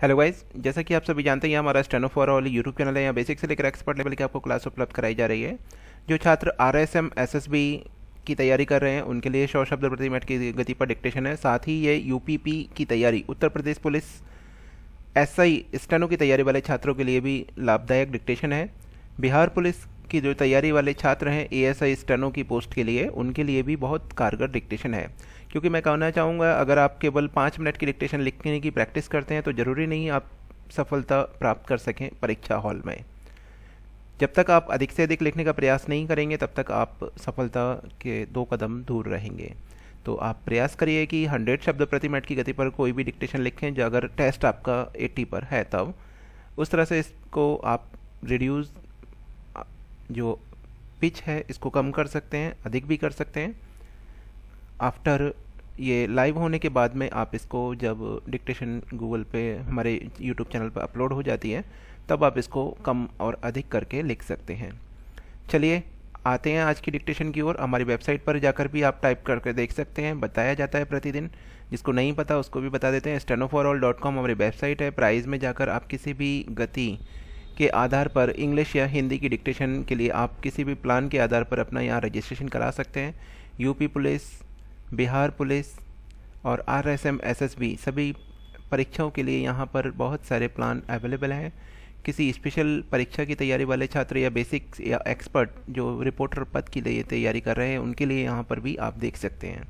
Hello guys जैसा कि आप सभी जानते हैं ये हमारा फॉर वाली यूट्यूब चैनल है यहाँ बेसिक से लेकर एक्सपर्ट लेवल की आपको क्लास उपलब्ध कराई जा रही है जो छात्र R S M S S B की तैयारी कर रहे हैं उनके लिए शौ शब्द प्रति मैट की गति पर डिक्टेशन है साथ ही ये यू पी पी की तैयारी Uttar Pradesh police S I steno की तैयारी वाले छात्रों के लिए भी लाभदायक डिक्टेशन है बिहार पुलिस कि जो तैयारी वाले छात्र हैं ए एस आई स्टनों की पोस्ट के लिए उनके लिए भी बहुत कारगर डिक्टेशन है क्योंकि मैं कहना चाहूँगा अगर आप केवल पाँच मिनट की डिक्टेशन लिखने की प्रैक्टिस करते हैं तो ज़रूरी नहीं आप सफलता प्राप्त कर सकें परीक्षा हॉल में जब तक आप अधिक से अधिक लिखने का प्रयास नहीं करेंगे तब तक आप सफलता के दो कदम दूर रहेंगे तो आप प्रयास करिए कि 100 शब्द प्रति मिनट की गति पर कोई भी डिक्टेशन लिखें जो अगर टेस्ट आपका 80 पर है तब उस तरह से इसको आप रिड्यूस जो पिच है इसको कम कर सकते हैं अधिक भी कर सकते हैं आफ्टर ये लाइव होने के बाद में आप इसको जब डिक्टेशन गूगल पे हमारे यूट्यूब चैनल पर अपलोड हो जाती है तब आप इसको कम और अधिक करके लिख सकते हैं चलिए आते हैं आज की डिक्टेशन की ओर हमारी वेबसाइट पर जाकर भी आप टाइप करके देख सकते हैं बताया जाता है प्रतिदिन जिसको नहीं पता उसको भी बता देते हैं steno for all dot com हमारी वेबसाइट है प्राइज़ में जाकर आप किसी भी गति के आधार पर इंग्लिश या हिंदी की डिक्टेशन के लिए आप किसी भी प्लान के आधार पर अपना यहाँ रजिस्ट्रेशन करा सकते हैं यूपी पुलिस बिहार पुलिस और R S M S S B सभी परीक्षाओं के लिए यहाँ पर बहुत सारे प्लान अवेलेबल हैं किसी स्पेशल परीक्षा की तैयारी वाले छात्र या बेसिक या एक्सपर्ट जो रिपोर्टर पद के लिए तैयारी कर रहे हैं उनके लिए यहाँ पर भी आप देख सकते हैं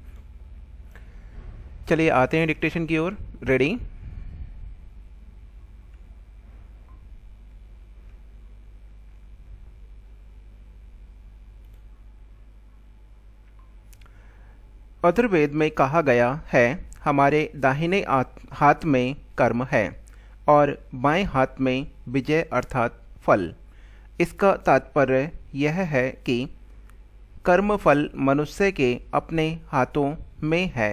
चलिए आते हैं डिक्टेशन की ओर रेडी अधर्वेद में कहा गया है हमारे दाहिने हाथ में कर्म है और बाएं हाथ में विजय अर्थात फल इसका तात्पर्य यह है कि कर्म फल मनुष्य के अपने हाथों में है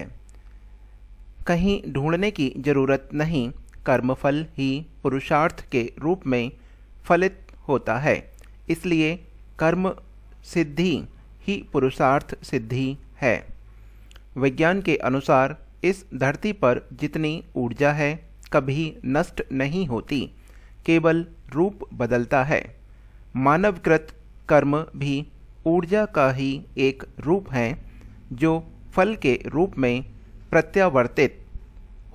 कहीं ढूंढने की जरूरत नहीं कर्मफल ही पुरुषार्थ के रूप में फलित होता है इसलिए कर्म सिद्धि ही पुरुषार्थ सिद्धि है विज्ञान के अनुसार इस धरती पर जितनी ऊर्जा है कभी नष्ट नहीं होती केवल रूप बदलता है मानवकृत कर्म भी ऊर्जा का ही एक रूप है जो फल के रूप में प्रत्यावर्तित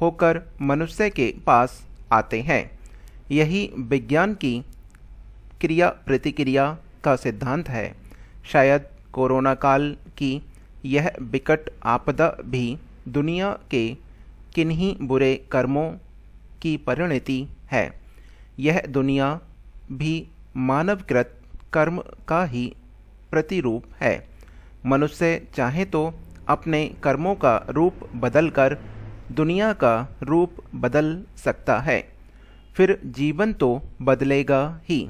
होकर मनुष्य के पास आते हैं यही विज्ञान की क्रिया प्रतिक्रिया का सिद्धांत है शायद कोरोना काल की यह विकट आपदा भी दुनिया के किन्हीं बुरे कर्मों की परिणति है यह दुनिया भी मानवकृत कर्म का ही प्रतिरूप है मनुष्य चाहे तो अपने कर्मों का रूप बदलकर दुनिया का रूप बदल सकता है फिर जीवन तो बदलेगा ही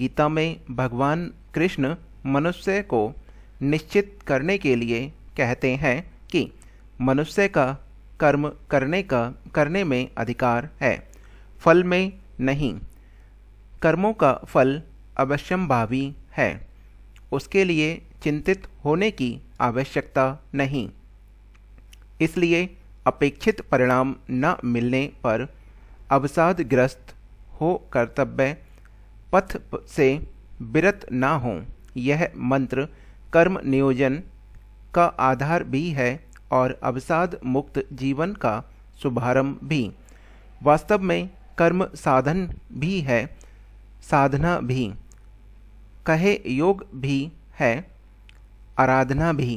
गीता में भगवान कृष्ण मनुष्य को निश्चित करने के लिए कहते हैं कि मनुष्य का कर्म करने का करने में अधिकार है फल में नहीं कर्मों का फल अवश्यम भावी है उसके लिए चिंतित होने की आवश्यकता नहीं इसलिए अपेक्षित परिणाम न मिलने पर अवसादग्रस्त हो कर्तव्य पथ से विरत ना हो यह मंत्र कर्म नियोजन का आधार भी है और अवसाद मुक्त जीवन का शुभारंभ भी वास्तव में कर्म साधन भी है साधना भी कहे योग भी है आराधना भी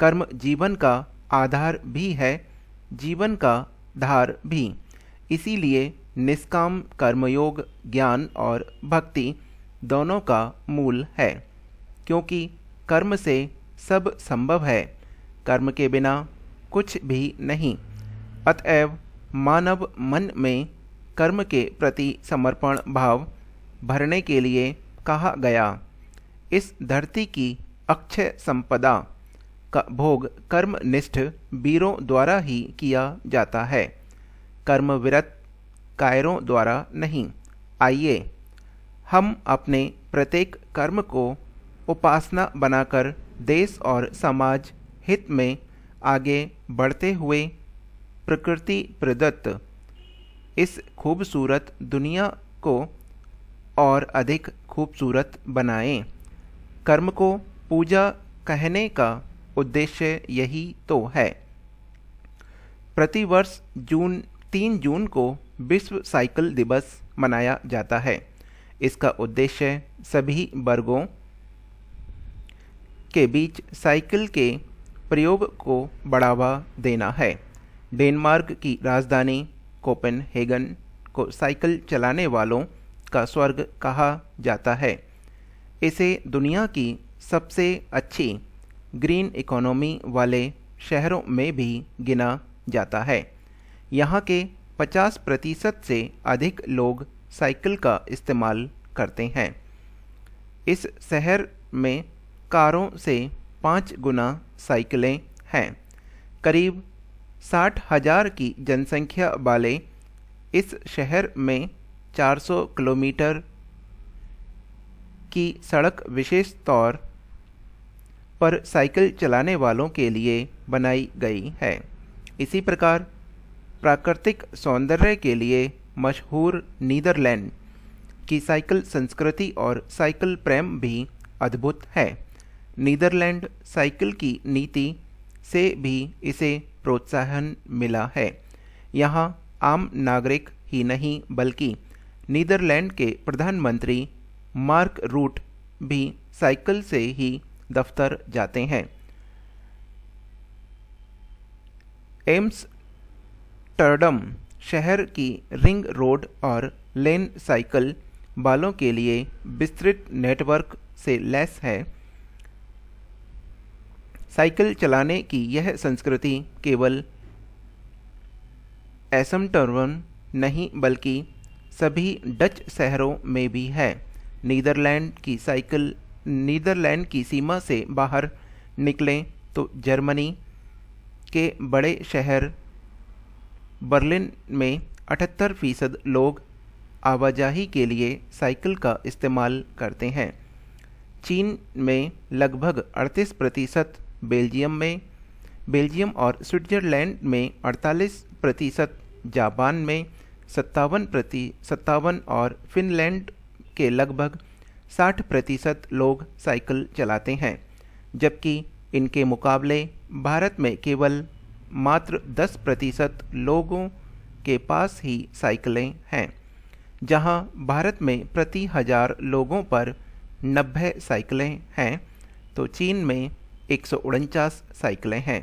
कर्म जीवन का आधार भी है जीवन का धार भी इसीलिए निष्काम कर्मयोग ज्ञान और भक्ति दोनों का मूल है क्योंकि कर्म से सब संभव है कर्म के बिना कुछ भी नहीं अतएव मानव मन में कर्म के प्रति समर्पण भाव भरने के लिए कहा गया इस धरती की अक्षय संपदा का भोग कर्मनिष्ठ वीरों द्वारा ही किया जाता है विरत कायरों द्वारा नहीं आइए हम अपने प्रत्येक कर्म को उपासना बनाकर देश और समाज हित में आगे बढ़ते हुए प्रकृति प्रदत्त इस खूबसूरत दुनिया को और अधिक खूबसूरत बनाएं कर्म को पूजा कहने का उद्देश्य यही तो है प्रतिवर्ष जून तीन जून को विश्व साइकिल दिवस मनाया जाता है इसका उद्देश्य सभी वर्गों के बीच साइकिल के प्रयोग को बढ़ावा देना है डेनमार्क की राजधानी कोपेनहेगन को साइकिल चलाने वालों का स्वर्ग कहा जाता है इसे दुनिया की सबसे अच्छी ग्रीन इकोनॉमी वाले शहरों में भी गिना जाता है यहाँ के 50 प्रतिशत से अधिक लोग साइकिल का इस्तेमाल करते हैं इस शहर में कारों से पाँच गुना साइकिलें हैं करीब साठ हजार की जनसंख्या वाले इस शहर में 400 किलोमीटर की सड़क विशेष तौर पर साइकिल चलाने वालों के लिए बनाई गई है इसी प्रकार प्राकृतिक सौंदर्य के लिए मशहूर नीदरलैंड की साइकिल संस्कृति और साइकिल प्रेम भी अद्भुत है नीदरलैंड साइकिल की नीति से भी इसे प्रोत्साहन मिला है यहाँ आम नागरिक ही नहीं बल्कि नीदरलैंड के प्रधानमंत्री मार्क रूट भी साइकिल से ही दफ्तर जाते हैं एम्स टर्डम शहर की रिंग रोड और लेन साइकिल बालों के लिए विस्तृत नेटवर्क से लैस है साइकिल चलाने की यह संस्कृति केवल एसम टर्वन नहीं बल्कि सभी डच शहरों में भी है नीदरलैंड की साइकिल नीदरलैंड की सीमा से बाहर निकलें तो जर्मनी के बड़े शहर बर्लिन में 78 फीसद लोग आवाजाही के लिए साइकिल का इस्तेमाल करते हैं चीन में लगभग 38 प्रतिशत बेल्जियम में बेल्जियम और स्विट्जरलैंड में 48 प्रतिशत जापान में सत्तावन प्रति सत्तावन और फिनलैंड के लगभग 60 प्रतिशत लोग साइकिल चलाते हैं जबकि इनके मुकाबले भारत में केवल मात्र 10 प्रतिशत लोगों के पास ही साइकिलें हैं जहां भारत में प्रति हज़ार लोगों पर नब्बे साइकिलें हैं तो चीन में एक साइकिलें हैं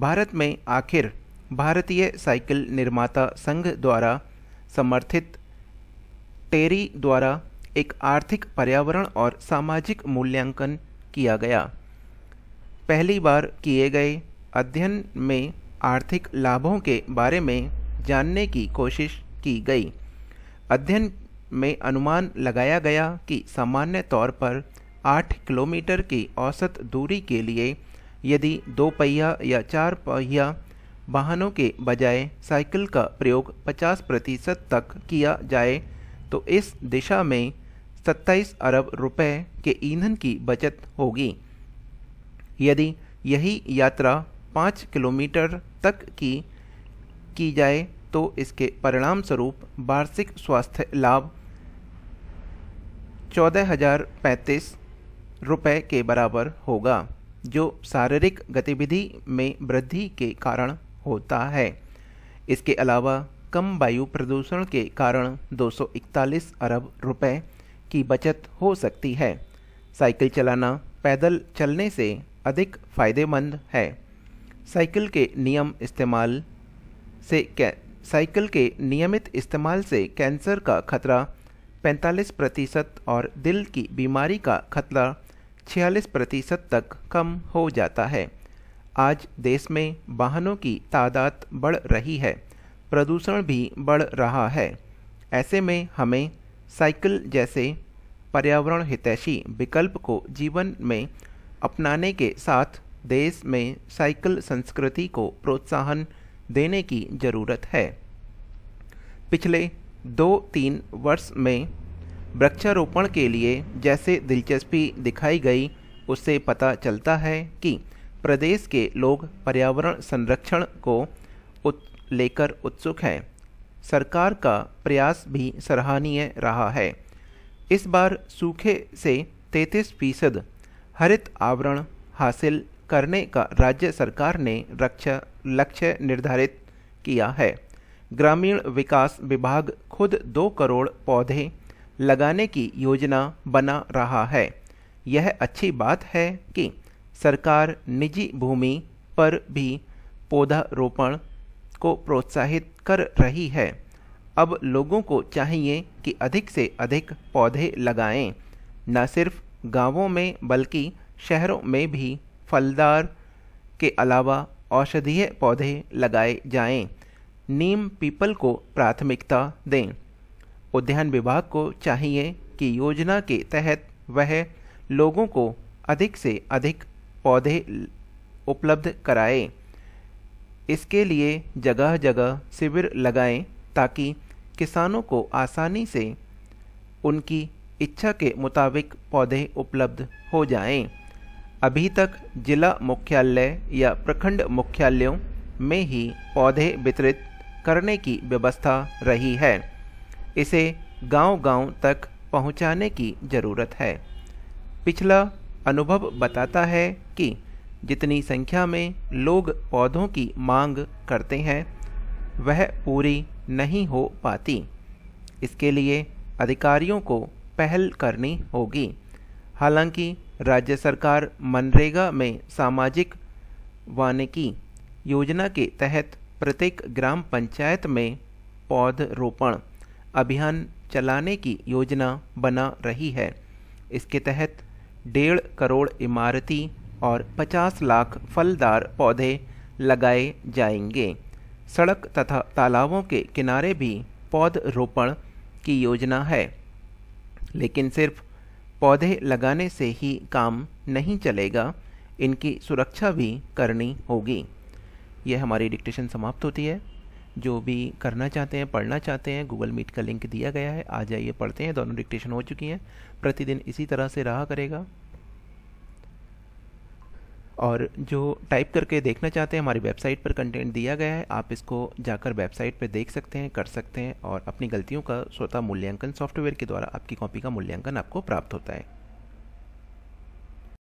भारत में आखिर भारतीय साइकिल निर्माता संघ द्वारा समर्थित टेरी द्वारा एक आर्थिक पर्यावरण और सामाजिक मूल्यांकन किया गया पहली बार किए गए अध्ययन में आर्थिक लाभों के बारे में जानने की कोशिश की गई अध्ययन में अनुमान लगाया गया कि सामान्य तौर पर आठ किलोमीटर की औसत दूरी के लिए यदि दो पहिया या चार पहिया वाहनों के बजाय साइकिल का प्रयोग 50 प्रतिशत तक किया जाए तो इस दिशा में 27 अरब रुपए के ईंधन की बचत होगी यदि यही यात्रा 5 किलोमीटर तक की की जाए तो इसके परिणाम स्वरूप वार्षिक स्वास्थ्य लाभ चौदह हजार पैंतीस रुपए के बराबर होगा जो शारीरिक गतिविधि में वृद्धि के कारण होता है इसके अलावा कम वायु प्रदूषण के कारण 241 अरब रुपए की बचत हो सकती है साइकिल चलाना पैदल चलने से अधिक फायदेमंद है साइकिल के नियम इस्तेमाल से साइकिल के नियमित इस्तेमाल से कैंसर का खतरा 45 प्रतिशत और दिल की बीमारी का खतरा छियालीस प्रतिशत तक कम हो जाता है आज देश में वाहनों की तादाद बढ़ रही है प्रदूषण भी बढ़ रहा है ऐसे में हमें साइकिल जैसे पर्यावरण हितैषी विकल्प को जीवन में अपनाने के साथ देश में साइकिल संस्कृति को प्रोत्साहन देने की ज़रूरत है पिछले दो तीन वर्ष में वृक्षारोपण के लिए जैसे दिलचस्पी दिखाई गई उससे पता चलता है कि प्रदेश के लोग पर्यावरण संरक्षण को उत, लेकर उत्सुक हैं सरकार का प्रयास भी सराहनीय रहा है इस बार सूखे से 33 फीसद हरित आवरण हासिल करने का राज्य सरकार ने रक्षा लक्ष्य निर्धारित किया है ग्रामीण विकास विभाग खुद दो करोड़ पौधे लगाने की योजना बना रहा है यह अच्छी बात है कि सरकार निजी भूमि पर भी पौधारोपण को प्रोत्साहित कर रही है अब लोगों को चाहिए कि अधिक से अधिक पौधे लगाएं न सिर्फ गांवों में बल्कि शहरों में भी फलदार के अलावा औषधीय पौधे लगाए जाएं। नीम पीपल को प्राथमिकता दें उद्यान विभाग को चाहिए कि योजना के तहत वह लोगों को अधिक से अधिक पौधे उपलब्ध कराए इसके लिए जगह जगह शिविर लगाएं ताकि किसानों को आसानी से उनकी इच्छा के मुताबिक पौधे उपलब्ध हो जाएं। अभी तक जिला मुख्यालय या प्रखंड मुख्यालयों में ही पौधे वितरित करने की व्यवस्था रही है इसे गांव-गांव तक पहुंचाने की ज़रूरत है पिछला अनुभव बताता है कि जितनी संख्या में लोग पौधों की मांग करते हैं वह पूरी नहीं हो पाती इसके लिए अधिकारियों को पहल करनी होगी हालांकि राज्य सरकार मनरेगा में सामाजिक वानिकी योजना के तहत प्रत्येक ग्राम पंचायत में पौध रोपण अभियान चलाने की योजना बना रही है इसके तहत डेढ़ करोड़ इमारती और 50 लाख फलदार पौधे लगाए जाएंगे सड़क तथा तालाबों के किनारे भी पौधरोपण की योजना है लेकिन सिर्फ पौधे लगाने से ही काम नहीं चलेगा इनकी सुरक्षा भी करनी होगी यह हमारी डिक्टेशन समाप्त होती है जो भी करना चाहते हैं पढ़ना चाहते हैं गूगल मीट का लिंक दिया गया है आ जाइए पढ़ते हैं दोनों डिक्टेशन हो चुकी हैं प्रतिदिन इसी तरह से रहा करेगा और जो टाइप करके देखना चाहते हैं हमारी वेबसाइट पर कंटेंट दिया गया है आप इसको जाकर वेबसाइट पर देख सकते हैं कर सकते हैं और अपनी गलतियों का स्वतः मूल्यांकन सॉफ्टवेयर के द्वारा आपकी कॉपी का मूल्यांकन आपको प्राप्त होता है